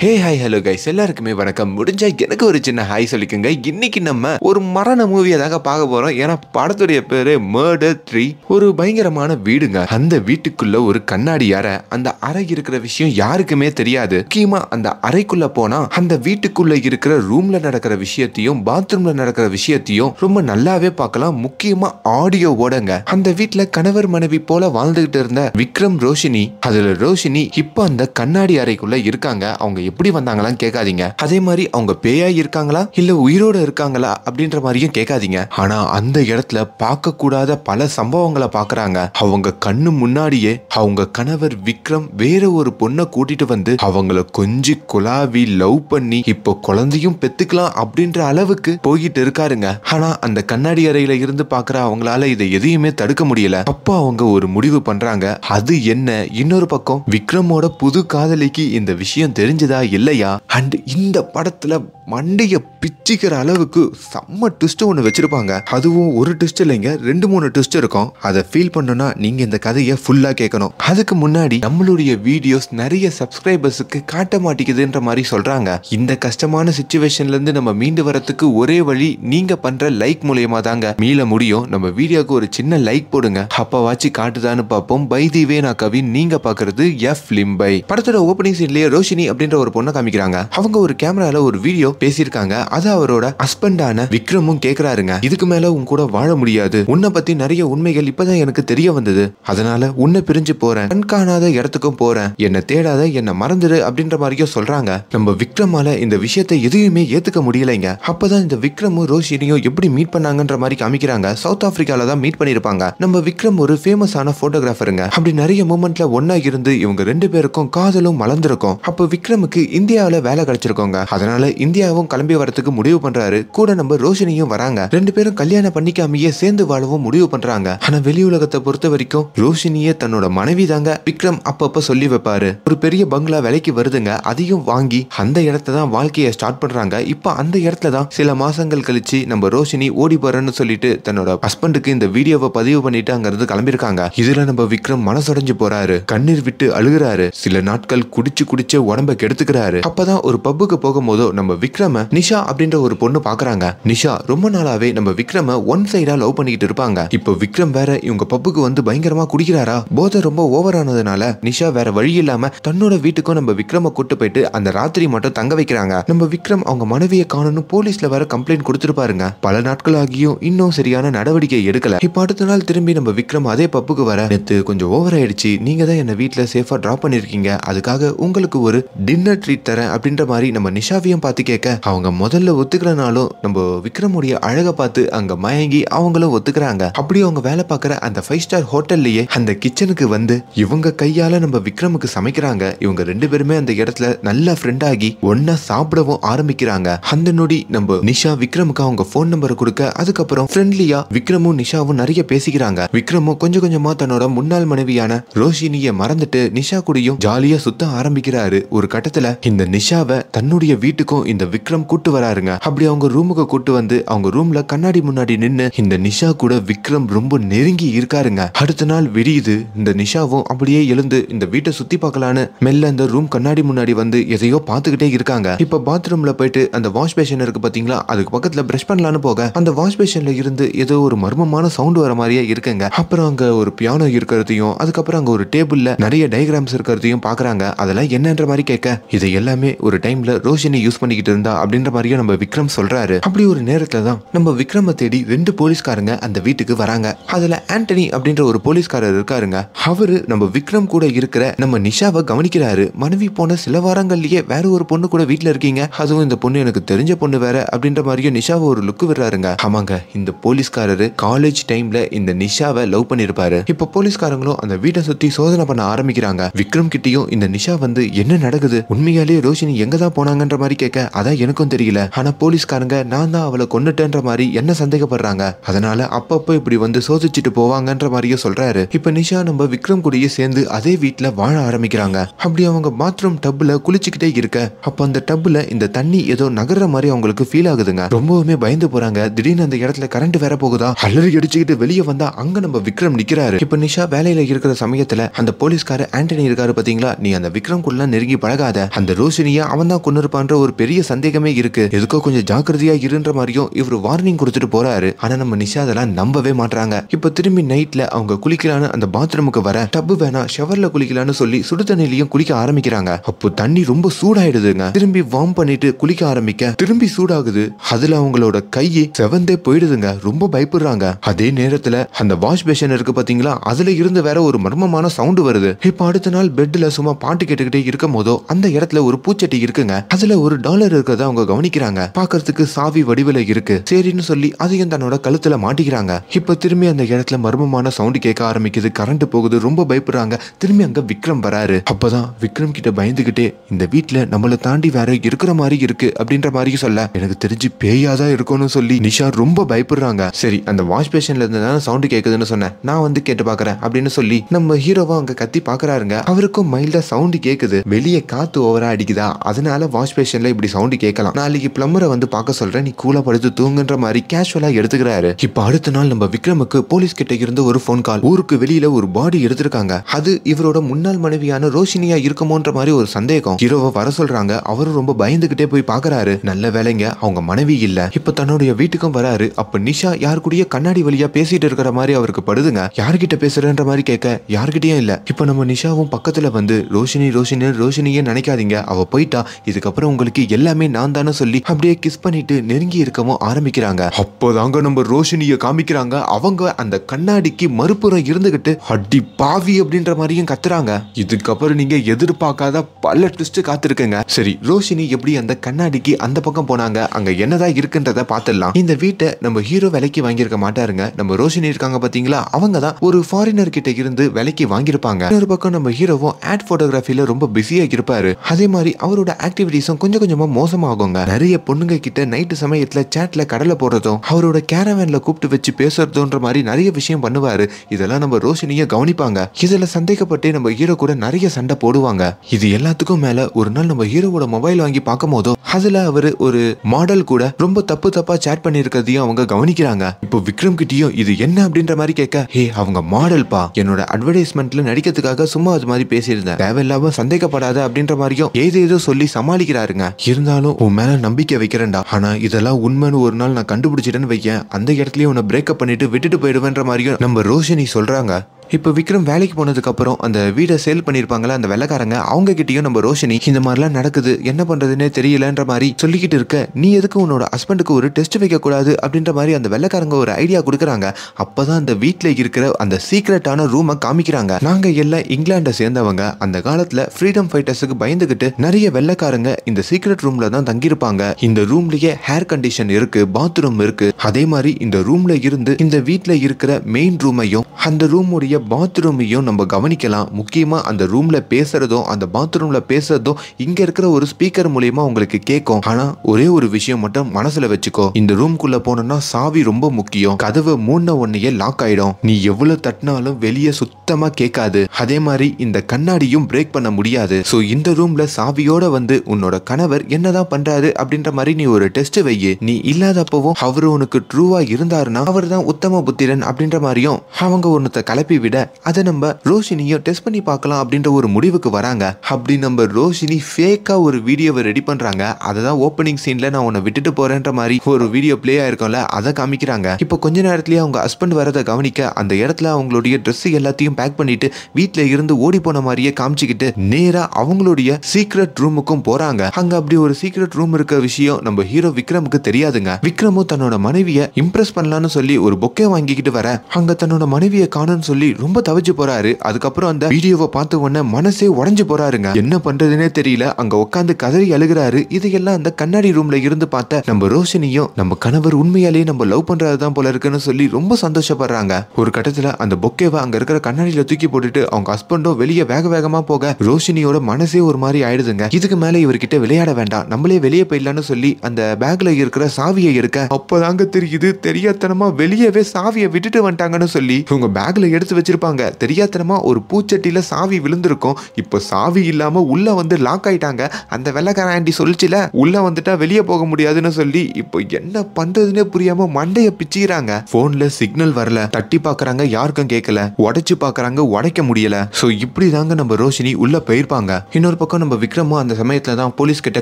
hey hi hello guys எல்லாருக்குமே வணக்கம் முடிஞ்சா எனக்கு ஒரு சின்ன ஹாய் சொல்லிக்கோங்க இன்னைக்கு நம்ம ஒரு மரண மூவியை தாங்க பார்க்க போறோம் ஏன்னா படத்துடைய பேரு மர்டர் த்ரீ ஒரு பயங்கரமான வீடுங்க அந்த வீட்டுக்குள்ள ஒரு கண்ணாடி அறை அந்த அறை இருக்கிற விஷயம் யாருக்குமே தெரியாது முக்கியமா அந்த அறைக்குள்ள போனா அந்த வீட்டுக்குள்ள இருக்கிற ரூம்ல நடக்கிற விஷயத்தையும் பாத்ரூம்ல நடக்கிற விஷயத்தையும் ரொம்ப நல்லாவே பார்க்கலாம் முக்கியமா ஆடியோ ஓடங்க அந்த வீட்டுல கணவர் மனைவி போல வாழ்ந்துகிட்டு இருந்த விக்ரம் ரோஷினி அதுல ரோஷினி இப்போ அந்த கண்ணாடி அறைக்குள்ள இருக்காங்க அவங்க எப்படி வந்தாங்களான்னு கேட்காதீங்க அதே மாதிரி அவங்க பேயா இருக்காங்களா இல்ல உயிரோட இருக்காங்களா அப்படின்ற மாதிரியும் கேட்காதீங்க ஆனா அந்த இடத்துல பார்க்க கூடாத பல சம்பவங்களை பாக்குறாங்க அவங்க கண்ணு முன்னாடியே அவங்க கணவர் விக்ரம் வேற ஒரு பொண்ணை கூட்டிட்டு வந்து அவங்கள கொஞ்சி குலாவி லவ் பண்ணி இப்போ குழந்தையும் பெத்துக்கலாம் அப்படின்ற அளவுக்கு போயிட்டு இருக்காருங்க ஆனா அந்த கண்ணாடி அறையில இருந்து பாக்குற அவங்களால இதை எதையுமே தடுக்க முடியல அப்போ அவங்க ஒரு முடிவு பண்றாங்க அது என்ன இன்னொரு பக்கம் விக்ரமோட புது காதலிக்கு இந்த விஷயம் தெரிஞ்சதா இல்லையா அண்ட் இந்த படத்துல மண்டையை பிச்சிக்கிற அளவுக்கு செம்ம ட்விஸ்ட் ஒன்று வச்சிருப்பாங்க அதுவும் ஒரு ட்விஸ்ட் இல்லைங்க ரெண்டு மூணு ட்விஸ்ட் இருக்கும் அதை ஃபீல் பண்ணணும்னா நீங்க இந்த கதையை ஃபுல்லா கேட்கணும் அதுக்கு முன்னாடி நம்மளுடைய வீடியோஸ் நிறைய சப்ஸ்கிரைபர்ஸுக்கு காட்ட மாட்டேங்குதுன்ற மாதிரி சொல்றாங்க இந்த கஷ்டமான சுச்சுவேஷன்ல இருந்து நம்ம மீண்டு வரத்துக்கு ஒரே வழி நீங்க பண்ற லைக் மூலியமா தாங்க மீள முடியும் நம்ம வீடியோக்கு ஒரு சின்ன லைக் போடுங்க அப்பவாச்சு காட்டுதான்னு பார்ப்போம் பைதிவே நான் கவின் நீங்க பாக்குறது எஃப் லிம்பை படத்தோட ஓப்பனிங் சீன்லயே ரோஷினி அப்படின்ற ஒரு பொண்ணை காமிக்கிறாங்க அவங்க ஒரு கேமரால ஒரு வீடியோ பேசியிருக்காங்க அது அவரோட ஹஸ்பண்டான விக்ரமும் கேக்குறாருங்க இதுக்கு மேல உன் கூட வாழ முடியாது உன்னை பத்தி நிறைய உண்மைகள் இப்பதான் எனக்கு தெரிய வந்தது அதனால உன்னை பிரிஞ்சு போறேன் கண் காணாத இடத்துக்கும் போறேன் என்ன தேடாத என்ன மறந்துடு அப்படின்ற மாதிரியும் சொல்றாங்க நம்ம விக்ரமால இந்த விஷயத்தை எதையுமே ஏத்துக்க முடியலைங்க அப்பதான் இந்த விக்ரமும் ரோஷினியும் எப்படி மீட் பண்ணாங்கன்ற மாதிரி காமிக்கிறாங்க சவுத் ஆப்பிரிக்கால தான் மீட் பண்ணிருப்பாங்க நம்ம விக்ரம் ஒரு ஃபேமஸான போட்டோகிராஃபருங்க அப்படி நிறைய மூமெண்ட்ல ஒன்னா இருந்து இவங்க ரெண்டு பேருக்கும் காதலும் மலர்ந்திருக்கும் அப்போ விக்ரமுக்கு இந்தியாவில வேலை கிடைச்சிருக்கோங்க அதனால இந்தியா சூர்யாவும் கிளம்பி வரத்துக்கு முடிவு பண்றாரு கூட நம்ம ரோஷினியும் வராங்க ரெண்டு பேரும் கல்யாணம் பண்ணிக்காமையே சேர்ந்து வாழவும் முடிவு பண்றாங்க ஆனா வெளி உலகத்தை பொறுத்த வரைக்கும் ரோஷினியே தன்னோட மனைவி தாங்க விக்ரம் அப்பப்ப சொல்லி வைப்பாரு ஒரு பெரிய பங்களா விலைக்கு வருதுங்க அதையும் வாங்கி அந்த இடத்த தான் வாழ்க்கையை ஸ்டார்ட் பண்றாங்க இப்ப அந்த இடத்துல தான் சில மாசங்கள் கழிச்சு நம்ம ரோஷினி ஓடி போறேன்னு சொல்லிட்டு தன்னோட ஹஸ்பண்டுக்கு இந்த வீடியோவை பதிவு பண்ணிட்டு அங்கிருந்து கிளம்பியிருக்காங்க இதுல நம்ம விக்ரம் மனசடைஞ்சு போறாரு கண்ணீர் விட்டு அழுகிறாரு சில நாட்கள் குடிச்சு குடிச்சு உடம்ப கெடுத்துக்கிறாரு அப்பதான் ஒரு பப்புக்கு போகும்போதோ நம்ம விக்ரம் விக்ரம நிஷா அப்படின்ற ஒரு பொண்ணு பாக்குறாங்க நிஷா ரொம்ப நாளாவே நம்ம விக்ரம ஒன் சைடா லவ் பண்ணிட்டு இருப்பாங்க இப்போ விக்ரம் வேற இவங்க பப்புக்கு வந்து பயங்கரமா குடிக்கிறாரா போதை ரொம்ப ஓவர் ஆனதுனால நிஷா வேற வழி இல்லாம தன்னோட வீட்டுக்கும் நம்ம விக்ரம கூட்டு போயிட்டு அந்த ராத்திரி மட்டும் தங்க வைக்கிறாங்க நம்ம விக்ரம் அவங்க மனைவியை காணணும் போலீஸ்ல வேற கம்ப்ளைண்ட் கொடுத்துருப்பாருங்க பல நாட்கள் ஆகியும் இன்னும் சரியான நடவடிக்கை எடுக்கல இப்ப அடுத்த நாள் திரும்பி நம்ம விக்ரம் அதே பப்புக்கு வர நேத்து கொஞ்சம் ஓவர் ஆயிடுச்சு நீங்க தான் என்ன வீட்டுல சேஃபா டிராப் பண்ணிருக்கீங்க அதுக்காக உங்களுக்கு ஒரு டின்னர் ட்ரீட் தரேன் அப்படின்ற மாதிரி நம்ம நிஷாவையும் பார்த்து கேட்க கேட்க அவங்க முதல்ல ஒத்துக்கிறனாலும் நம்ம விக்ரமுடைய அழகை பார்த்து அங்க மயங்கி அவங்களும் ஒத்துக்கிறாங்க அப்படி அவங்க வேலை பார்க்கற அந்த ஃபைவ் ஸ்டார் ஹோட்டல்லயே அந்த கிச்சனுக்கு வந்து இவங்க கையால நம்ம விக்ரமுக்கு சமைக்கிறாங்க இவங்க ரெண்டு பேருமே அந்த இடத்துல நல்ல ஃப்ரெண்ட் ஆகி ஒன்னா சாப்பிடவும் ஆரம்பிக்கிறாங்க அந்த நொடி நம்ம நிஷா விக்ரமுக்கு அவங்க போன் நம்பர் கொடுக்க அதுக்கப்புறம் ஃப்ரெண்ட்லியா விக்ரமும் நிஷாவும் நிறைய பேசிக்கிறாங்க விக்ரமும் கொஞ்சம் கொஞ்சமா தன்னோட முன்னாள் மனைவியான ரோஷினிய மறந்துட்டு நிஷா கூடயும் ஜாலியா சுத்த ஆரம்பிக்கிறாரு ஒரு கட்டத்துல இந்த நிஷாவை தன்னுடைய வீட்டுக்கும் இந்த விக்ரம் கூட்டு வராருங்க அப்படி அவங்க ரூமுக்கு கூட்டு வந்து அவங்க ரூம்ல கண்ணாடி முன்னாடி நின்று இந்த நிஷா கூட விக்ரம் ரொம்ப நெருங்கி இருக்காருங்க அடுத்த நாள் விடியுது இந்த நிஷாவும் அப்படியே எழுந்து இந்த வீட்டை சுத்தி பார்க்கலான்னு மெல்ல அந்த ரூம் கண்ணாடி முன்னாடி வந்து எதையோ பார்த்துக்கிட்டே இருக்காங்க இப்ப பாத்ரூம்ல போயிட்டு அந்த வாஷ் பேஷன் இருக்கு பாத்தீங்களா அதுக்கு பக்கத்துல பிரஷ் பண்ணலான்னு போக அந்த வாஷ் பேஷன்ல இருந்து ஏதோ ஒரு மர்மமான சவுண்ட் வர மாதிரியே இருக்குங்க அப்புறம் அங்க ஒரு பியானோ இருக்கிறதையும் அதுக்கப்புறம் அங்க ஒரு டேபிள்ல நிறைய டயக்ராம்ஸ் இருக்கிறதையும் பாக்குறாங்க அதெல்லாம் என்னன்ற மாதிரி கேட்க இது எல்லாமே ஒரு டைம்ல ரோஷினி யூஸ் பண்ணிக்கிட்டு இருந்த இருந்தா அப்படின்ற மாதிரியும் நம்ம விக்ரம் சொல்றாரு அப்படி ஒரு நேரத்துல தான் நம்ம விக்ரம தேடி ரெண்டு போலீஸ்காரங்க அந்த வீட்டுக்கு வராங்க அதுல ஆண்டனி அப்படின்ற ஒரு போலீஸ்காரர் இருக்காருங்க அவரு நம்ம விக்ரம் கூட இருக்கிற நம்ம நிஷாவை கவனிக்கிறாரு மனைவி போன சில வாரங்கள்லயே வேற ஒரு பொண்ணு கூட வீட்டுல இருக்கீங்க அதுவும் இந்த பொண்ணு எனக்கு தெரிஞ்ச பொண்ணு வேற அப்படின்ற மாதிரியும் நிஷாவை ஒரு லுக்கு விடுறாருங்க ஆமாங்க இந்த போலீஸ்காரரு காலேஜ் டைம்ல இந்த நிஷாவை லவ் பண்ணிருப்பாரு இப்ப போலீஸ்காரங்களும் அந்த வீட்டை சுத்தி சோதனை பண்ண ஆரம்பிக்கிறாங்க விக்ரம் கிட்டயும் இந்த நிஷா வந்து என்ன நடக்குது உண்மையாலேயே ரோஷினி எங்க தான் போனாங்கன்ற மாதிரி கேட்க அதான் எனக்கும் தெரியல ஆனா போலீஸ்காரங்க நான் தான் அவளை கொண்டுட்டேன்ற மாதிரி என்ன சந்தேகப்படுறாங்க அதனால அப்பப்போ இப்படி வந்து சோதிச்சுட்டு போவாங்கன்ற மாதிரியும் சொல்றாரு இப்ப நிஷா நம்ம விக்ரம் கூடயே சேர்ந்து அதே வீட்டுல வாழ ஆரம்பிக்கிறாங்க அப்படி அவங்க பாத்ரூம் டப்புல குளிச்சுக்கிட்டே இருக்க அப்ப அந்த டப்புல இந்த தண்ணி ஏதோ நகர்ற மாதிரி அவங்களுக்கு ஃபீல் ஆகுதுங்க ரொம்பவுமே பயந்து போறாங்க திடீர்னு அந்த இடத்துல கரண்ட் வேற போகுதா அலறி அடிச்சுக்கிட்டு வெளியே வந்தா அங்க நம்ம விக்ரம் நிக்கிறாரு இப்ப நிஷா வேலையில இருக்கிற சமயத்துல அந்த போலீஸ்கார ஆண்டனி இருக்காரு பாத்தீங்களா நீ அந்த விக்ரம் கூட நெருங்கி பழகாத அந்த ரோஷினியா அவன் தான் கொண்டிருப்பான்ற ஒரு பெரிய சந்தேகமே இருக்கு எதுக்கோ கொஞ்சம் ஜாக்கிரதையா இருன்ற மாதிரியும் இவர் வார்னிங் கொடுத்துட்டு போறாரு ஆனா நம்ம நிஷா அதெல்லாம் நம்பவே மாட்டாங்க இப்ப திரும்பி நைட்ல அவங்க குளிக்கலான்னு அந்த பாத்ரூமுக்கு வர டப்பு வேணா ஷவர்ல குளிக்கலான்னு சொல்லி சுடு தண்ணிலையும் குளிக்க ஆரம்பிக்கிறாங்க அப்போ தண்ணி ரொம்ப சூடாயிடுதுங்க திரும்பி வார்ம் பண்ணிட்டு குளிக்க ஆரம்பிக்க திரும்பி சூடாகுது அதுல அவங்களோட கையை செவந்தே போயிடுதுங்க ரொம்ப பயப்படுறாங்க அதே நேரத்துல அந்த வாஷ் பேஷன் இருக்கு பாத்தீங்களா அதுல இருந்து வேற ஒரு மர்மமான சவுண்டு வருது இப்ப அடுத்த நாள் பெட்ல சும்மா பாட்டு கேட்டுக்கிட்டே இருக்கும் போதோ அந்த இடத்துல ஒரு பூச்சட்டி இருக்குங்க அதுல ஒரு டாலர் இருக்கிறத அவங்க கவனிக்கிறாங்க பாக்குறதுக்கு சாவி வடிவில இருக்கு சரின்னு சொல்லி அதையும் தன்னோட கழுத்துல மாட்டிக்கிறாங்க இப்ப திரும்பி அந்த இடத்துல மர்மமான சவுண்ட் கேட்க ஆரம்பிக்குது கரண்ட் போகுது ரொம்ப பயப்படுறாங்க திரும்பி அங்க விக்ரம் வராரு அப்பதான் விக்ரம் கிட்ட பயந்துகிட்டே இந்த வீட்டுல நம்மளை தாண்டி வேற இருக்கிற மாதிரி இருக்கு அப்படின்ற மாதிரி சொல்ல எனக்கு தெரிஞ்சு பேயாதான் இருக்கும்னு சொல்லி நிஷா ரொம்ப பயப்படுறாங்க சரி அந்த வாஷ் பேஷன்ல இருந்து தானே சவுண்ட் கேக்குதுன்னு சொன்னேன் நான் வந்து கேட்டு பாக்குறேன் அப்படின்னு சொல்லி நம்ம ஹீரோவா அங்க கத்தி பாக்குறாருங்க அவருக்கும் மைல்டா சவுண்ட் கேக்குது வெளியே காத்து ஓவரா அடிக்குதா அதனால வாஷ் பேஷன்ல இப்படி சவுண்ட் அப்படின்னு கேட்கலாம் நாளைக்கு பிளம்பரை வந்து பார்க்க சொல்றேன் நீ கூலா படுத்து தூங்குன்ற மாதிரி கேஷுவலா எடுத்துக்கிறாரு இப்ப அடுத்த நாள் நம்ம விக்ரமுக்கு போலீஸ் கிட்ட இருந்து ஒரு போன் கால் ஊருக்கு வெளியில ஒரு பாடி எடுத்திருக்காங்க அது இவரோட முன்னாள் மனைவியான ரோஷினியா இருக்குமோன்ற மாதிரி ஒரு சந்தேகம் ஹீரோவை வர சொல்றாங்க அவரும் ரொம்ப பயந்துகிட்டே போய் பாக்குறாரு நல்ல வேலைங்க அவங்க மனைவி இல்ல இப்ப தன்னுடைய வீட்டுக்கும் வராரு அப்ப நிஷா யாரு கூடிய கண்ணாடி வழியா பேசிட்டு இருக்கிற மாதிரி அவருக்கு படுதுங்க யார்கிட்ட பேசுறன்ற மாதிரி கேட்க யார்கிட்டயும் இல்ல இப்ப நம்ம நிஷாவும் பக்கத்துல வந்து ரோஷினி ரோஷினி ரோஷினியே நினைக்காதீங்க அவ போயிட்டா இதுக்கப்புறம் உங்களுக்கு எல்லாமே எல்லாமே நான் தானே சொல்லி அப்படியே கிஸ் பண்ணிட்டு நெருங்கி இருக்கவும் ஆரம்பிக்கிறாங்க அப்போதாங்க நம்ம ரோஷினிய காமிக்கிறாங்க அவங்க அந்த கண்ணாடிக்கு மறுபுறம் இருந்துகிட்டு அடி பாவி அப்படின்ற மாதிரியும் கத்துறாங்க இதுக்கப்புறம் நீங்க எதிர்பார்க்காத பல ட்விஸ்ட் காத்திருக்குங்க சரி ரோஷினி எப்படி அந்த கண்ணாடிக்கு அந்த பக்கம் போனாங்க அங்க என்னதான் இருக்குன்றத பாத்துடலாம் இந்த வீட்டை நம்ம ஹீரோ விலைக்கு வாங்கியிருக்க மாட்டாருங்க நம்ம ரோஷினி இருக்காங்க பாத்தீங்களா அவங்க தான் ஒரு ஃபாரினர் கிட்ட இருந்து விலைக்கு வாங்கியிருப்பாங்க இன்னொரு பக்கம் நம்ம ஹீரோவும் ஆட் போட்டோகிராஃபில ரொம்ப பிஸியா இருப்பாரு அதே மாதிரி அவரோட ஆக்டிவிட்டிஸும் கொஞ்சம் கொஞ்சமா மோசம் மாசமாகுங்க நிறைய பொண்ணுங்க கிட்ட நைட்டு சமயத்துல சேட்ல கடலை போடுறதும் அவரோட கேரவேன்ல கூப்பிட்டு வச்சு பேசுறதுன்ற மாதிரி நிறைய விஷயம் பண்ணுவாரு இதெல்லாம் நம்ம ரோஷினிய கவனிப்பாங்க இதுல சந்தேகப்பட்டு நம்ம ஹீரோ கூட நிறைய சண்டை போடுவாங்க இது எல்லாத்துக்கும் மேல ஒரு நாள் நம்ம ஹீரோவோட மொபைல் வாங்கி பார்க்கும் போதும் அதுல அவரு ஒரு மாடல் கூட ரொம்ப தப்பு தப்பா சேட் பண்ணிருக்கிறதையும் அவங்க கவனிக்கிறாங்க இப்போ விக்ரம் கிட்டயும் இது என்ன அப்படின்ற மாதிரி கேட்க ஹே அவங்க மாடல் பா என்னோட அட்வர்டைஸ்மெண்ட்ல நடிக்கிறதுக்காக சும்மா அது மாதிரி பேசியிருந்தேன் தேவையில்லாம சந்தேகப்படாத அப்படின்ற மாதிரியும் ஏதேதோ சொல்லி சமாளிக்கிறாருங்க இருந்தாலும் நானும் உன் மேல நம்பிக்கை வைக்கிறேன்டா ஆனா இதெல்லாம் உண்மைன்னு ஒரு நாள் நான் கண்டுபிடிச்சிட்டேன்னு வைக்க அந்த இடத்துலயே உன்னை பிரேக்கப் பண்ணிட்டு விட்டுட்டு போயிடுவேன்ற மாதிரியும் நம்ம ரோஷினி சொல்றாங்க இப்போ விக்ரம் வேலைக்கு போனதுக்கப்புறம் அந்த வீடை சேல் பண்ணியிருப்பாங்களே அந்த வெள்ளக்காரங்க அவங்க கிட்டயும் நம்ம ரோஷினி இந்த மாதிரிலாம் நடக்குது என்ன பண்ணுறதுன்னே தெரியலன்ற மாதிரி சொல்லிக்கிட்டு இருக்க நீ எதுக்கு உன்னோட ஹஸ்பண்டுக்கு ஒரு டெஸ்ட் வைக்கக்கூடாது அப்படின்ற மாதிரி அந்த வெள்ளக்காரங்க ஒரு ஐடியா கொடுக்குறாங்க அப்போ தான் அந்த வீட்டில் இருக்கிற அந்த சீக்ரெட்டான ரூமை காமிக்கிறாங்க நாங்கள் எல்லாம் இங்கிலாண்டை சேர்ந்தவங்க அந்த காலத்தில் ஃப்ரீடம் ஃபைட்டர்ஸுக்கு பயந்துக்கிட்டு நிறைய வெள்ளக்காரங்க இந்த சீக்ரெட் ரூமில் தான் தங்கியிருப்பாங்க இந்த ரூம்லேயே ஹேர் கண்டிஷன் இருக்குது பாத்ரூம் இருக்குது அதே மாதிரி இந்த ரூமில் இருந்து இந்த வீட்டில் இருக்கிற மெயின் ரூமையும் அந்த ரூமுடைய பாத்ரூமையும் நம்ம கவனிக்கலாம் முக்கியமாக அந்த ரூமில் பேசுகிறதும் அந்த பாத்ரூமில் பேசுகிறதும் இங்கே இருக்கிற ஒரு ஸ்பீக்கர் மூலியமா உங்களுக்கு கேட்கும் ஆனால் ஒரே ஒரு விஷயம் மட்டும் மனசில் வச்சுக்கோ இந்த ரூம்குள்ளே போனோம்னா சாவி ரொம்ப முக்கியம் கதவை மூணு ஒன்னையே லாக் ஆகிடும் நீ எவ்வளோ தட்டினாலும் வெளியே சுத்தமாக கேட்காது அதே மாதிரி இந்த கண்ணாடியும் பிரேக் பண்ண முடியாது ஸோ இந்த ரூமில் சாவியோட வந்து உன்னோட கணவர் என்னதான் பண்ணுறாரு அப்படின்ற மாதிரி நீ ஒரு டெஸ்ட் வையு நீ இல்லாதப்பவும் அவர் உனக்கு ட்ரூவாக இருந்தாருன்னா அவர் தான் உத்தம புத்திரன் அப்படின்ற மாதிரியும் அவங்க ஒன்றத்தை கலப்பி விட அதை நம்ம ரோஷினியும் டெஸ்ட் பண்ணி பார்க்கலாம் அப்படின்ற ஒரு முடிவுக்கு வராங்க அப்படி நம்ம ரோஷினி ஃபேக்காக ஒரு வீடியோவை ரெடி பண்ணுறாங்க அதை தான் ஓப்பனிங் சீனில் நான் உன்னை விட்டுட்டு போகிறேன்ற மாதிரி ஒரு வீடியோ ப்ளே ஆயிருக்கோம்ல அதை காமிக்கிறாங்க இப்போ கொஞ்ச நேரத்துலேயே அவங்க ஹஸ்பண்ட் வரதை கவனிக்க அந்த இடத்துல அவங்களுடைய ட்ரெஸ் எல்லாத்தையும் பேக் பண்ணிட்டு வீட்டில் இருந்து ஓடி போன மாதிரியே காமிச்சிக்கிட்டு நேராக அவங்களுடைய சீக்ரெட் ரூமுக்கும் போகிறாங்க அங்கே அப்படி ஒரு சீக்ரெட் ரூம் இருக்க விஷயம் நம்ம ஹீரோ விக்ரமுக்கு தெரியாதுங்க விக்ரமும் தன்னோட மனைவியை இம்ப்ரெஸ் பண்ணலான்னு சொல்லி ஒரு பொக்கே வாங்கிக்கிட்டு வர அங்கே தன்னோட மனைவியை காணும்னு சொல்லி ரொம்ப தவிச்சு போறாரு அதுக்கப்புறம் அந்த வீடியோவை பார்த்த உடனே மனசே உடஞ்சு போறாருங்க என்ன பண்றதுன்னே தெரியல அங்க உட்காந்து கதறி அழுகிறாரு இதையெல்லாம் அந்த கண்ணாடி ரூம்ல இருந்து பார்த்த நம்ம ரோஷினியும் நம்ம கணவர் உண்மையாலேயே நம்ம லவ் பண்றதுதான் தான் போல இருக்குன்னு சொல்லி ரொம்ப சந்தோஷப்படுறாங்க ஒரு கட்டத்துல அந்த பொக்கேவை அங்க இருக்கிற கண்ணாடியில தூக்கி போட்டுட்டு அவங்க ஹஸ்பண்டும் வெளியே வேக வேகமா போக ரோஷினியோட மனசே ஒரு மாதிரி ஆயிடுதுங்க இதுக்கு மேல இவர்கிட்ட விளையாட வேண்டாம் நம்மளே வெளியே போயிடலாம்னு சொல்லி அந்த பேக்ல இருக்கிற சாவியை இருக்க அப்பதாங்க தெரியுது தெரியாதனமா வெளியவே சாவியை விட்டுட்டு வந்துட்டாங்கன்னு சொல்லி இவங்க பேக்ல எடுத்து வச்சு வச்சிருப்பாங்க தெரியாதனமா ஒரு பூச்சட்டியில் சாவி விழுந்திருக்கும் இப்போ சாவி இல்லாமல் உள்ள வந்து லாக் ஆயிட்டாங்க அந்த வெள்ளக்கார ஆண்டி சொல்லிச்சுல உள்ள வந்துட்டா வெளியே போக முடியாதுன்னு சொல்லி இப்போ என்ன பண்றதுன்னே புரியாம மண்டைய பிச்சுக்கிறாங்க போன்ல சிக்னல் வரல தட்டி பாக்குறாங்க யாருக்கும் கேட்கல உடைச்சு பாக்குறாங்க உடைக்க முடியல சோ இப்படி தாங்க நம்ம ரோஷினி உள்ள போயிருப்பாங்க இன்னொரு பக்கம் நம்ம விக்ரமும் அந்த சமயத்துல தான் போலீஸ் கிட்ட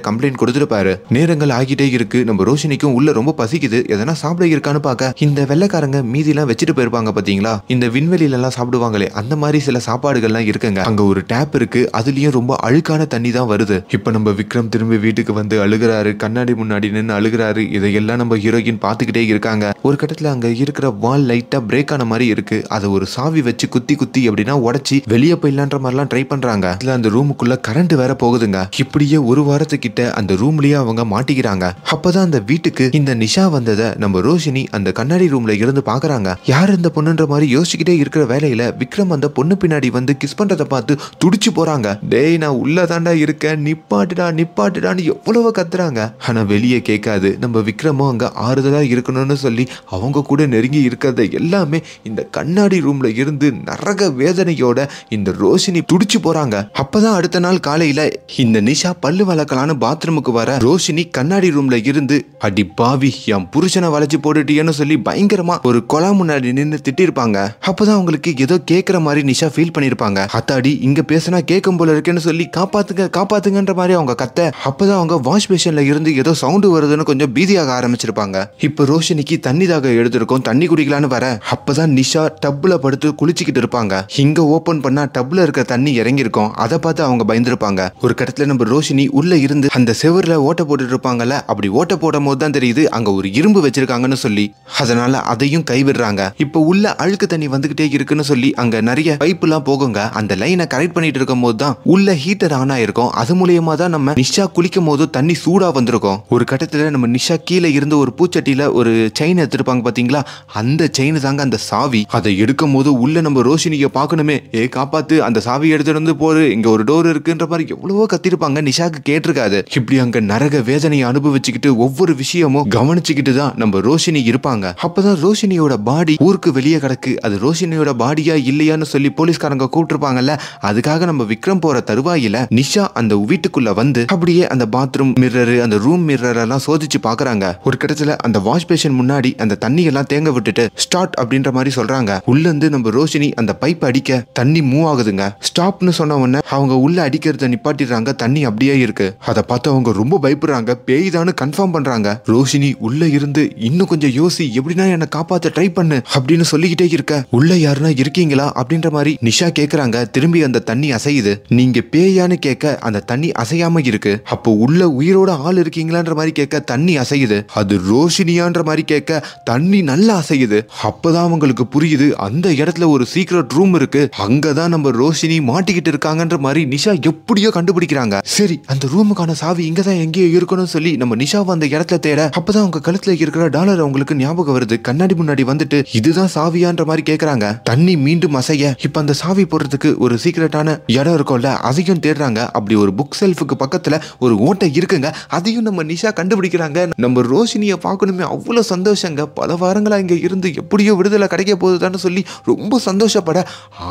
கம்ப்ளைண்ட் கொடுத்துருப்பாரு நேரங்கள் ஆகிட்டே இருக்கு நம்ம ரோஷினிக்கும் உள்ள ரொம்ப பசிக்குது எதனா சாப்பிட இருக்கான்னு பார்க்க இந்த வெள்ளக்காரங்க மீதி எல்லாம் வச்சுட்டு போயிருப்பாங்க பாத்தீங்களா இந்த விண்வெளியில எல்லாம் சாப்பிடுவாங்களே அந்த மாதிரி சில சாப்பாடுகள்லாம் இருக்குங்க அங்க ஒரு டேப் இருக்கு அதுலயும் ரொம்ப அழுக்கான தண்ணி தான் வருது இப்ப நம்ம விக்ரம் திரும்பி வீட்டுக்கு வந்து அழுகிறாரு கண்ணாடி முன்னாடி நின்று அழுகிறாரு இதையெல்லாம் நம்ம ஹீரோயின் பார்த்துக்கிட்டே இருக்காங்க ஒரு கட்டத்துல அங்க இருக்கிற வால் லைட்டா பிரேக் ஆன மாதிரி இருக்கு அதை ஒரு சாவி வச்சு குத்தி குத்தி அப்படின்னா உடச்சி வெளியே போயிடலான்ற மாதிரிலாம் ட்ரை பண்றாங்க இதுல அந்த ரூமுக்குள்ள கரண்ட் வேற போகுதுங்க இப்படியே ஒரு வாரத்துக்கிட்ட அந்த ரூம்லயே அவங்க மாட்டிக்கிறாங்க அப்பதான் அந்த வீட்டுக்கு இந்த நிஷா வந்ததை நம்ம ரோஷினி அந்த கண்ணாடி ரூம்ல இருந்து பாக்குறாங்க யார் இந்த பொண்ணுன்ற மாதிரி யோசிச்சுக்கிட்டே இருக்கிற வேலை வேலையில விக்ரம் அந்த பொண்ணு பின்னாடி வந்து கிஸ் பண்றதை பார்த்து துடிச்சு போறாங்க டேய் நான் உள்ளதாண்டா இருக்கேன் நிப்பாட்டுடா நிப்பாட்டுடான்னு எவ்வளவு கத்துறாங்க ஆனா வெளியே கேட்காது நம்ம விக்ரமும் அங்க ஆறுதலா இருக்கணும்னு சொல்லி அவங்க கூட நெருங்கி இருக்கிறத எல்லாமே இந்த கண்ணாடி ரூம்ல இருந்து நரக வேதனையோட இந்த ரோஷினி துடிச்சு போறாங்க அப்பதான் அடுத்த நாள் காலையில இந்த நிஷா பல்லு வளர்க்கலான்னு பாத்ரூமுக்கு வர ரோஷினி கண்ணாடி ரூம்ல இருந்து அடி பாவி என் புருஷனை வளைச்சு போட்டுட்டியன்னு சொல்லி பயங்கரமா ஒரு கொலா முன்னாடி நின்று திட்டிருப்பாங்க அப்பதான் அவங்களுக்கு அவருக்கு ஏதோ கேக்குற மாதிரி நிஷா ஃபீல் பண்ணியிருப்பாங்க அத்தாடி இங்க பேசினா கேட்கும் போல இருக்குன்னு சொல்லி காப்பாத்துங்க காப்பாத்துங்கன்ற மாதிரி அவங்க கத்த அப்பதான் அவங்க வாஷ் மிஷின்ல இருந்து ஏதோ சவுண்டு வருதுன்னு கொஞ்சம் பீதியாக ஆரம்பிச்சிருப்பாங்க இப்போ ரோஷினிக்கு தண்ணி தாக எடுத்திருக்கோம் தண்ணி குடிக்கலான்னு வர அப்பதான் நிஷா டப்புல படுத்து குளிச்சுக்கிட்டு இருப்பாங்க இங்க ஓபன் பண்ணா டப்புல இருக்க தண்ணி இறங்கிருக்கும் அதை பார்த்து அவங்க பயந்துருப்பாங்க ஒரு கட்டத்துல நம்ம ரோஷினி உள்ள இருந்து அந்த செவர்ல ஓட்ட போட்டுட்டு இருப்பாங்கல்ல அப்படி ஓட்ட போடும் போது தான் தெரியுது அங்க ஒரு இரும்பு வச்சிருக்காங்கன்னு சொல்லி அதனால அதையும் கைவிடுறாங்க இப்போ உள்ள அழுக்கு தண்ணி வந்துகிட்டே இருக்கு இருக்குன்னு சொல்லி அங்க நிறைய பைப் எல்லாம் போகுங்க அந்த லைனை கரெக்ட் பண்ணிட்டு இருக்கும் போது தான் உள்ள ஹீட்டர் ஆன் ஆயிருக்கும் அது மூலியமா தான் நம்ம நிஷா குளிக்கும் போது தண்ணி சூடா வந்திருக்கும் ஒரு கட்டத்துல நம்ம நிஷா கீழே இருந்த ஒரு பூச்சட்டியில ஒரு செயின் எடுத்திருப்பாங்க பாத்தீங்களா அந்த செயின் தாங்க அந்த சாவி அதை எடுக்கும் போது உள்ள நம்ம ரோஷினியை பார்க்கணுமே ஏ காப்பாத்து அந்த சாவி எடுத்துட்டு வந்து போரு இங்க ஒரு டோர் இருக்குன்ற மாதிரி எவ்வளவோ கத்திருப்பாங்க நிஷாக்கு கேட்டிருக்காது இப்படி அங்க நரக வேதனையை அனுபவிச்சுக்கிட்டு ஒவ்வொரு விஷயமும் கவனிச்சுக்கிட்டு தான் நம்ம ரோஷினி இருப்பாங்க அப்பதான் ரோஷினியோட பாடி ஊருக்கு வெளியே கிடக்கு அது ரோஷினியோட பாடியா இல்லையான்னு சொல்லி போலீஸ்காரங்க கூப்பிட்டுருப்பாங்கல்ல அதுக்காக நம்ம விக்ரம் போற தருவாயில நிஷா அந்த வீட்டுக்குள்ள வந்து அப்படியே அந்த பாத்ரூம் மிரரு அந்த ரூம் மிரர் எல்லாம் சோதிச்சு பாக்குறாங்க ஒரு கிடத்துல அந்த வாஷ் பேஷன் முன்னாடி அந்த தண்ணி எல்லாம் தேங்க விட்டுட்டு ஸ்டார்ட் அப்படின்ற மாதிரி சொல்றாங்க உள்ள இருந்து நம்ம ரோஷினி அந்த பைப் அடிக்க தண்ணி மூவ் ஆகுதுங்க ஸ்டாப்னு சொன்ன உடனே அவங்க உள்ள அடிக்கிறத நிப்பாட்டிடுறாங்க தண்ணி அப்படியே இருக்கு அதை பார்த்து அவங்க ரொம்ப பயப்படுறாங்க பேய்தான்னு கன்ஃபார்ம் பண்றாங்க ரோஷினி உள்ள இருந்து இன்னும் கொஞ்சம் யோசி எப்படின்னா என்ன காப்பாத்த ட்ரை பண்ணு அப்படின்னு சொல்லிக்கிட்டே இருக்க உள்ள யாருன்னா இருக்கீங்களா அப்படின்ற மாதிரி நிஷா கேக்குறாங்க திரும்பி அந்த தண்ணி அசையுது நீங்க பேயான்னு கேட்க அந்த தண்ணி அசையாம இருக்கு அப்போ உள்ள உயிரோட ஆள் இருக்கீங்களான்ற மாதிரி கேட்க தண்ணி அசையுது அது ரோஷினியான்ற மாதிரி கேட்க தண்ணி நல்லா அசையுது அப்பதான் அவங்களுக்கு புரியுது அந்த இடத்துல ஒரு சீக்ரெட் ரூம் இருக்கு அங்கதான் நம்ம ரோஷினி மாட்டிக்கிட்டு இருக்காங்கன்ற மாதிரி நிஷா எப்படியோ கண்டுபிடிக்கிறாங்க சரி அந்த ரூமுக்கான சாவி இங்கதான் எங்கேயோ இருக்கணும்னு சொல்லி நம்ம நிஷாவை அந்த இடத்துல தேட அப்பதான் அவங்க கழுத்துல இருக்கிற டாலர் அவங்களுக்கு ஞாபகம் வருது கண்ணாடி முன்னாடி வந்துட்டு இதுதான் சாவியான்ற மாதிரி கேக்குறாங்க தண்ணி தண்ணி மீண்டும் அசைய இப்ப அந்த சாவி போடுறதுக்கு ஒரு சீக்கிரட்டான இடம் இருக்கும்ல அதையும் தேடுறாங்க அப்படி ஒரு புக் செல்ஃபுக்கு பக்கத்துல ஒரு ஓட்டை இருக்குங்க அதையும் நம்ம நிஷா கண்டுபிடிக்கிறாங்க நம்ம ரோஷினியை பார்க்கணுமே அவ்வளோ சந்தோஷங்க பல வாரங்களா இங்க இருந்து எப்படியோ விடுதலை கிடைக்க போகுதுதான்னு சொல்லி ரொம்ப சந்தோஷப்பட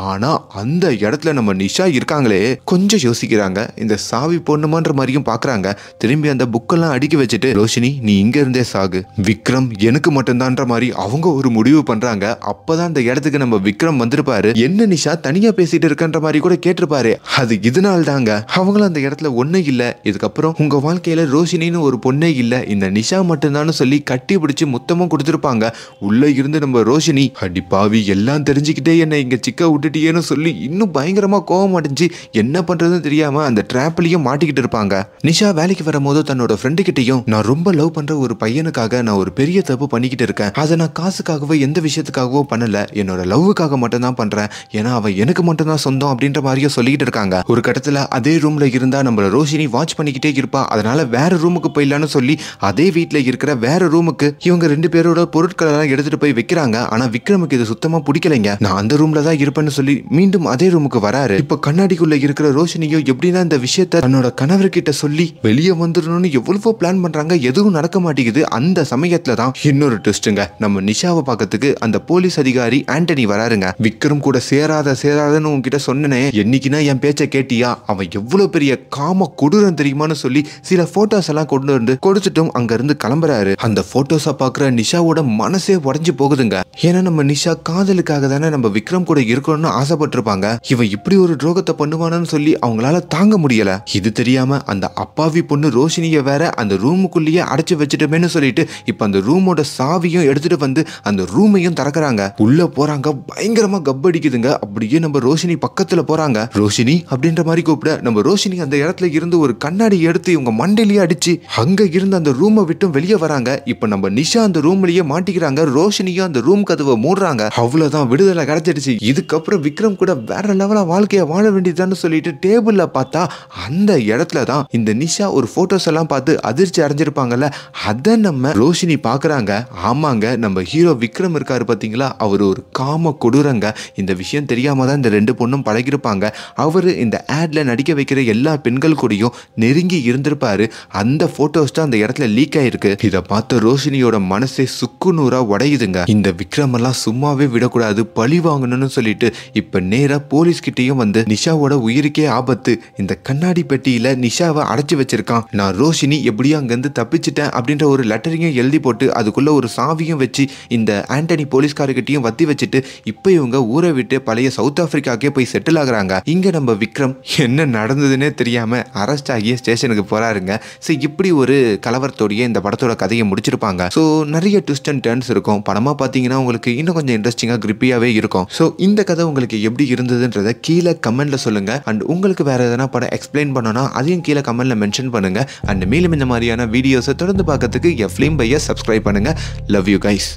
ஆனா அந்த இடத்துல நம்ம நிஷா இருக்காங்களே கொஞ்சம் யோசிக்கிறாங்க இந்த சாவி போடணுமான்ற மாதிரியும் பாக்குறாங்க திரும்பி அந்த புக்கெல்லாம் அடுக்கி வச்சுட்டு ரோஷினி நீ இங்க இருந்தே சாகு விக்ரம் எனக்கு மட்டும்தான்ற மாதிரி அவங்க ஒரு முடிவு பண்றாங்க அப்பதான் அந்த இடத்துக்கு நம்ம விக்ரம் விக்ரம் வந்திருப்பாரு என்ன நிஷா தனியா பேசிட்டு இருக்கன்ற மாதிரி கூட கேட்டிருப்பாரு அது இதனால தாங்க அவங்களும் அந்த இடத்துல ஒண்ணு இல்ல இதுக்கப்புறம் உங்க வாழ்க்கையில ரோஷினின்னு ஒரு பொண்ணே இல்ல இந்த நிஷா மட்டும்தான் சொல்லி கட்டி பிடிச்சு முத்தமும் கொடுத்துருப்பாங்க உள்ள இருந்து நம்ம ரோஷினி அடி பாவி எல்லாம் தெரிஞ்சுக்கிட்டே என்னை இங்க சிக்க விட்டுட்டியேன்னு சொல்லி இன்னும் பயங்கரமா கோவம் அடைஞ்சு என்ன பண்றதுன்னு தெரியாம அந்த டிராப்லயும் மாட்டிக்கிட்டு இருப்பாங்க நிஷா வேலைக்கு வரும்போது தன்னோட ஃப்ரெண்டு கிட்டையும் நான் ரொம்ப லவ் பண்ற ஒரு பையனுக்காக நான் ஒரு பெரிய தப்பு பண்ணிக்கிட்டு இருக்கேன் அதை நான் காசுக்காகவோ எந்த விஷயத்துக்காகவோ பண்ணல என்னோட லவ்வுக்காக அவளுக்காக மட்டும்தான் பண்றேன் ஏன்னா அவ எனக்கு மட்டும்தான் சொந்தம் அப்படின்ற மாதிரியும் சொல்லிட்டு இருக்காங்க ஒரு கட்டத்தில் அதே ரூமில் இருந்தால் நம்ம ரோஷினி வாட்ச் பண்ணிக்கிட்டே இருப்பா அதனால் வேற ரூமுக்கு போயிடலான்னு சொல்லி அதே வீட்டில் இருக்கிற வேற ரூமுக்கு இவங்க ரெண்டு பேரோட பொருட்களெல்லாம் எடுத்துகிட்டு போய் வைக்கிறாங்க ஆனால் விக்ரமுக்கு இது சுத்தமாக பிடிக்கலைங்க நான் அந்த ரூமில் தான் இருப்பேன்னு சொல்லி மீண்டும் அதே ரூமுக்கு வராரு இப்போ கண்ணாடிக்குள்ளே இருக்கிற ரோஷினியோ எப்படின்னா இந்த விஷயத்த தன்னோட கணவர்கிட்ட சொல்லி வெளியே வந்துடணும்னு எவ்வளவோ பிளான் பண்ணுறாங்க எதுவும் நடக்க மாட்டேங்குது அந்த சமயத்தில் தான் இன்னொரு ட்விஸ்ட்டுங்க நம்ம நிஷாவை பார்க்கறதுக்கு அந்த போலீஸ் அதிகாரி ஆண்டனி வராருங்க பேசுறாங்க விக்ரம் கூட சேராத சேராதன்னு உன்கிட்ட சொன்னனே என்னைக்குன்னா என் பேச்சை கேட்டியா அவன் எவ்வளவு பெரிய காம கொடூரம் தெரியுமான்னு சொல்லி சில போட்டோஸ் எல்லாம் கொண்டு வந்து கொடுத்துட்டும் அங்க இருந்து கிளம்புறாரு அந்த போட்டோஸ பாக்குற நிஷாவோட மனசே உடஞ்சு போகுதுங்க ஏன்னா நம்ம நிஷா காதலுக்காக தானே நம்ம விக்ரம் கூட இருக்கணும்னு ஆசைப்பட்டிருப்பாங்க இவன் இப்படி ஒரு துரோகத்தை பண்ணுவானு சொல்லி அவங்களால தாங்க முடியல இது தெரியாம அந்த அப்பாவி பொண்ணு ரோஷினிய வேற அந்த ரூமுக்குள்ளேயே அடைச்சு வச்சுட்டோமேனு சொல்லிட்டு இப்ப அந்த ரூமோட சாவியும் எடுத்துட்டு வந்து அந்த ரூமையும் திறக்கிறாங்க உள்ள போறாங்க பயங்கர பயங்கரமா அடிக்குதுங்க அப்படியே நம்ம ரோஷினி பக்கத்துல போறாங்க ரோஷினி அப்படின்ற மாதிரி கூப்பிட நம்ம ரோஷினி அந்த இடத்துல இருந்து ஒரு கண்ணாடி எடுத்து இவங்க மண்டையிலேயே அடிச்சு அங்க இருந்து அந்த ரூமை விட்டு வெளியே வராங்க இப்ப நம்ம நிஷா அந்த ரூம்லயே மாட்டிக்கிறாங்க ரோஷினியும் அந்த ரூம் கதவை மூடுறாங்க அவ்வளவுதான் விடுதலை கிடைச்சிடுச்சு இதுக்கப்புறம் விக்ரம் கூட வேற லெவலா வாழ்க்கையை வாழ வேண்டியதுன்னு சொல்லிட்டு டேபிள்ல பார்த்தா அந்த இடத்துல தான் இந்த நிஷா ஒரு போட்டோஸ் எல்லாம் பார்த்து அதிர்ச்சி அடைஞ்சிருப்பாங்கல்ல அதை நம்ம ரோஷினி பாக்குறாங்க ஆமாங்க நம்ம ஹீரோ விக்ரம் இருக்காரு பாத்தீங்களா அவர் ஒரு காம கொடு கொடுறங்க இந்த விஷயம் தெரியாமல் தான் இந்த ரெண்டு பொண்ணும் பழகிருப்பாங்க அவர் இந்த ஆடில் நடிக்க வைக்கிற எல்லா பெண்கள் கூடயும் நெருங்கி இருந்திருப்பார் அந்த போட்டோஸ் தான் அந்த இடத்துல லீக் ஆயிருக்கு இதை பார்த்த ரோஷினியோட மனசே சுக்கு நூறா உடையுதுங்க இந்த விக்ரமெல்லாம் சும்மாவே விடக்கூடாது பழி வாங்கணும்னு சொல்லிட்டு இப்போ நேராக போலீஸ்கிட்டையும் வந்து நிஷாவோட உயிருக்கே ஆபத்து இந்த கண்ணாடி பெட்டியில் நிஷாவை அடைச்சி வச்சிருக்கான் நான் ரோஷினி எப்படியும் அங்கேருந்து தப்பிச்சிட்டேன் அப்படின்ற ஒரு லெட்டரையும் எழுதி போட்டு அதுக்குள்ளே ஒரு சாவியும் வச்சு இந்த ஆண்டனி போலீஸ்காரர்கிட்டையும் வத்தி வச்சுட்டு இப்ப இப்போ இவங்க ஊரை விட்டு பழைய சவுத் ஆப்பிரிக்காக்கே போய் செட்டில் ஆகுறாங்க இங்க நம்ம விக்ரம் என்ன நடந்ததுன்னே தெரியாம அரெஸ்ட் ஆகி ஸ்டேஷனுக்கு போறாருங்க ஸோ இப்படி ஒரு கலவரத்தோடைய இந்த படத்தோட கதையை முடிச்சிருப்பாங்க ஸோ நிறைய ட்விஸ்ட் அண்ட் டேர்ன்ஸ் இருக்கும் படமா பார்த்தீங்கன்னா உங்களுக்கு இன்னும் கொஞ்சம் இன்ட்ரெஸ்டிங்காக கிரிப்பியாகவே இருக்கும் ஸோ இந்த கதை உங்களுக்கு எப்படி இருந்ததுன்றத கீழே கமெண்ட்ல சொல்லுங்க அண்ட் உங்களுக்கு வேற எதனா படம் எக்ஸ்பிளைன் பண்ணோம்னா அதையும் கீழே கமெண்ட்ல மென்ஷன் பண்ணுங்க அண்ட் மேலும் இந்த மாதிரியான வீடியோஸை தொடர்ந்து பார்க்கறதுக்கு எஃப்லிம் பையை சப்ஸ்கிரைப் பண்ணுங்க லவ் யூ கைஸ்